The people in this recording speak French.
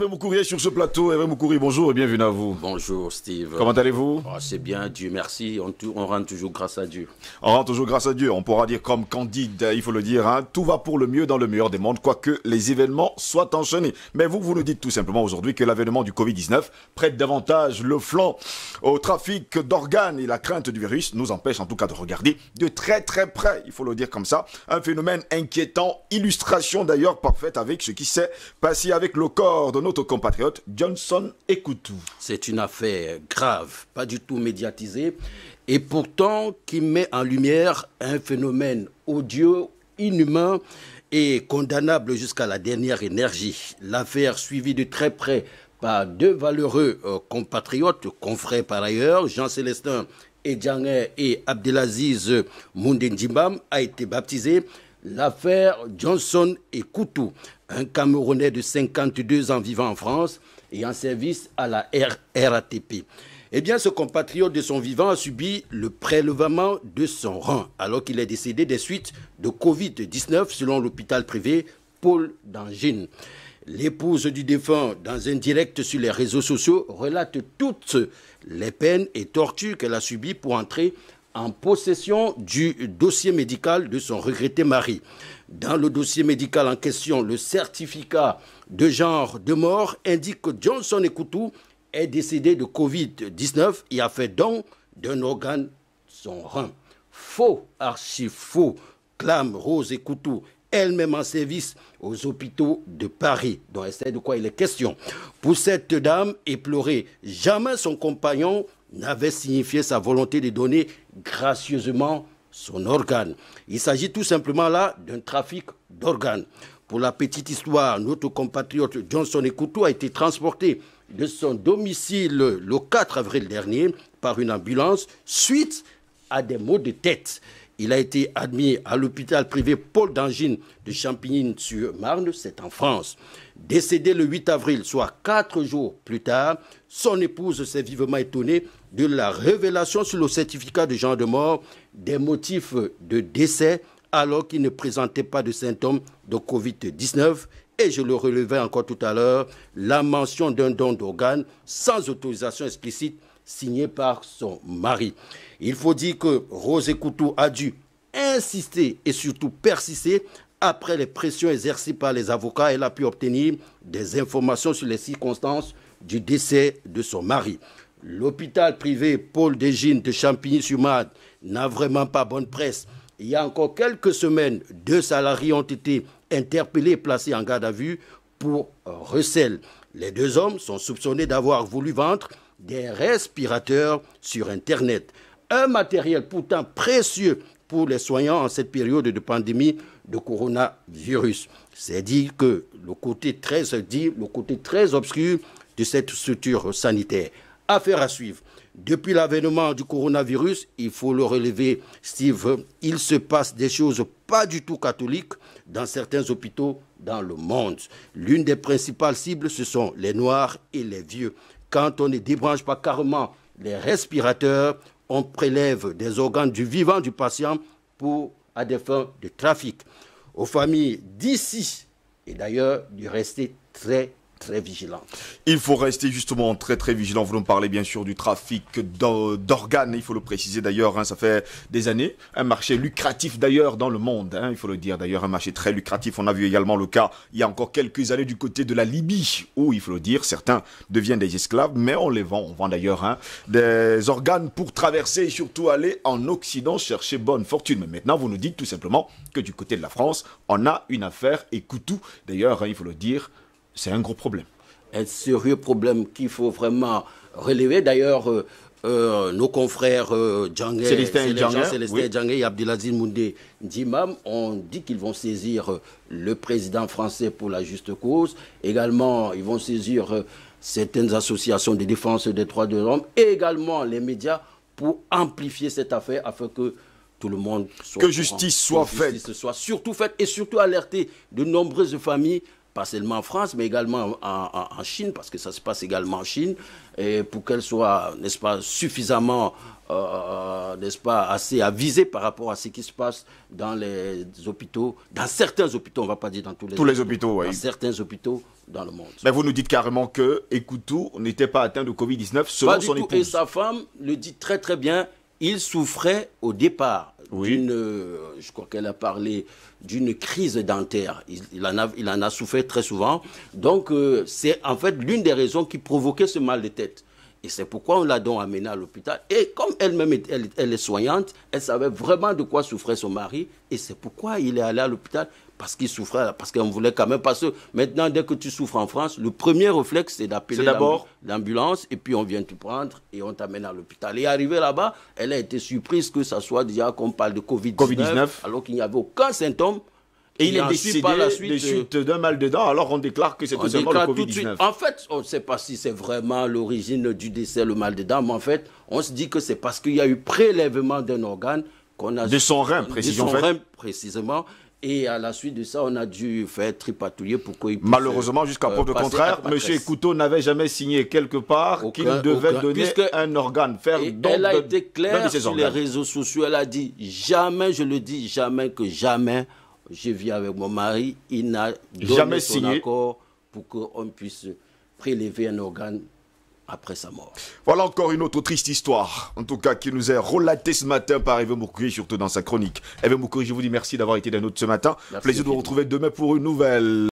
Hervé Moukouri est sur ce plateau. Hervé Moukouri, bonjour et bienvenue à vous. Bonjour Steve. Comment allez-vous oh, C'est bien, Dieu merci. On, on rend toujours grâce à Dieu. On rend toujours grâce à Dieu. On pourra dire comme Candide, il faut le dire, hein. tout va pour le mieux dans le meilleur des mondes, quoique les événements soient enchaînés. Mais vous, vous nous dites tout simplement aujourd'hui que l'avènement du Covid-19 prête davantage le flanc au trafic d'organes et la crainte du virus nous empêche en tout cas de regarder de très très près, il faut le dire comme ça, un phénomène inquiétant, illustration d'ailleurs parfaite avec ce qui s'est passé avec le corps de nos compatriote Johnson tout. C'est une affaire grave, pas du tout médiatisée, et pourtant qui met en lumière un phénomène odieux, inhumain et condamnable jusqu'à la dernière énergie. L'affaire suivie de très près par deux valeureux euh, compatriotes, confrères par ailleurs, Jean-Célestin Edjanger et Abdelaziz Djimbam a été baptisé l'affaire Johnson et Koutou, un Camerounais de 52 ans vivant en France et en service à la RATP. Eh bien, ce compatriote de son vivant a subi le prélevement de son rang alors qu'il est décédé des suites de Covid-19 selon l'hôpital privé Paul d'Angine. L'épouse du défunt, dans un direct sur les réseaux sociaux, relate toutes les peines et tortures qu'elle a subies pour entrer en possession du dossier médical de son regretté mari. Dans le dossier médical en question, le certificat de genre de mort indique que Johnson Ekutu est décédé de Covid-19 et a fait don d'un organe, son rein. Faux, archi faux, clame Rose Ekutu, elle-même en service aux hôpitaux de Paris, Donc, c'est de quoi il est question. Pour cette dame éplorée, jamais son compagnon n'avait signifié sa volonté de donner gracieusement son organe. Il s'agit tout simplement là d'un trafic d'organes. Pour la petite histoire, notre compatriote Johnson Ekuto a été transporté de son domicile le 4 avril dernier par une ambulance suite à des maux de tête. Il a été admis à l'hôpital privé Paul d'Angine de Champigny-sur-Marne, c'est en France. Décédé le 8 avril, soit quatre jours plus tard, son épouse s'est vivement étonnée de la révélation sur le certificat de genre de mort des motifs de décès alors qu'il ne présentait pas de symptômes de Covid-19 et je le relevais encore tout à l'heure, la mention d'un don d'organes sans autorisation explicite signé par son mari. Il faut dire que Rosé Coutou a dû insister et surtout persister après les pressions exercées par les avocats, elle a pu obtenir des informations sur les circonstances du décès de son mari. L'hôpital privé Paul Dégine de Champigny-sur-Marne n'a vraiment pas bonne presse. Il y a encore quelques semaines, deux salariés ont été interpellés et placés en garde à vue pour recel. Les deux hommes sont soupçonnés d'avoir voulu vendre des respirateurs sur Internet. Un matériel pourtant précieux pour les soignants en cette période de pandémie de coronavirus. C'est dit que le côté très le côté très obscur de cette structure sanitaire. Affaire à suivre. Depuis l'avènement du coronavirus, il faut le relever, Steve, il se passe des choses pas du tout catholiques dans certains hôpitaux dans le monde. L'une des principales cibles, ce sont les Noirs et les Vieux. Quand on ne débranche pas carrément les respirateurs, on prélève des organes du vivant du patient pour, à des fins de trafic. Aux familles d'ici, et d'ailleurs, du rester très très vigilant. Il faut rester justement très très vigilant. Vous nous parlez bien sûr du trafic d'organes, il faut le préciser d'ailleurs, hein, ça fait des années. Un marché lucratif d'ailleurs dans le monde, hein, il faut le dire d'ailleurs, un marché très lucratif. On a vu également le cas il y a encore quelques années du côté de la Libye, où il faut le dire, certains deviennent des esclaves, mais on les vend. On vend d'ailleurs hein, des organes pour traverser et surtout aller en Occident chercher bonne fortune. Mais maintenant, vous nous dites tout simplement que du côté de la France, on a une affaire et tout D'ailleurs, il faut le dire, c'est un gros problème. Un sérieux problème qu'il faut vraiment relever. D'ailleurs, euh, euh, nos confrères euh, Djangé, et Abdelaziz Moundé Dimam ont dit qu'ils vont saisir euh, le président français pour la juste cause. Également, ils vont saisir certaines associations de défense des droits de l'homme et également les médias pour amplifier cette affaire afin que tout le monde soit que justice soit faite, soit surtout faite et surtout alerter de nombreuses familles pas seulement en France, mais également en, Chine, parce que ça se passe également en Chine, et pour qu'elle soit, n'est-ce pas, suffisamment, euh, euh, n'est-ce pas, assez avisée par rapport à ce qui se passe dans les hôpitaux, dans certains hôpitaux, on ne va pas dire dans tous les tous les hôpitaux oui. dans certains hôpitaux dans le monde. Mais ben, vous nous dites carrément que on n'était pas atteint de Covid-19 selon son épouse. Et sa femme le dit très très bien, il souffrait au départ d'une, euh, je crois qu'elle a parlé d'une crise dentaire. Il, en a, il en a souffert très souvent. Donc, euh, c'est en fait l'une des raisons qui provoquait ce mal de tête. Et c'est pourquoi on l'a donc amenée à l'hôpital. Et comme elle-même, elle, elle, est soignante, elle savait vraiment de quoi souffrait son mari. Et c'est pourquoi il est allé à l'hôpital. Parce qu'il souffrait, parce qu'on voulait quand même. Parce que maintenant, dès que tu souffres en France, le premier réflexe, c'est d'appeler l'ambulance. Et puis, on vient te prendre et on t'amène à l'hôpital. Et arrivée là-bas, elle a été surprise que ça soit déjà qu'on parle de Covid-19. alors qu'il n'y avait aucun symptôme. Et il, est décédé la suite, euh, d'un mal de alors on déclare que c'est tout le Covid-19. En fait, on ne sait pas si c'est vraiment l'origine du décès, le mal dedans, mais en fait, on se dit que c'est parce qu'il y a eu prélèvement d'un organe qu'on a... De son rein, précisément. De son rein, précisément. Et à la suite de ça, on a dû faire tripatouiller pour qu'il puisse... Malheureusement, jusqu'à euh, preuve de contraire, M. Couteau n'avait jamais signé quelque part qu'il devait donner un organe, faire Elle a été claire sur les réseaux sociaux, elle a dit jamais, je le dis, jamais que jamais, je vis avec mon mari, il n'a jamais signé accord pour qu'on puisse prélever un organe après sa mort. Voilà encore une autre triste histoire, en tout cas qui nous est relatée ce matin par Eve Moukouri, surtout dans sa chronique. Eve Moukouri, je vous dis merci d'avoir été d'un autre ce matin. Plaisir de vous retrouver demain pour une nouvelle.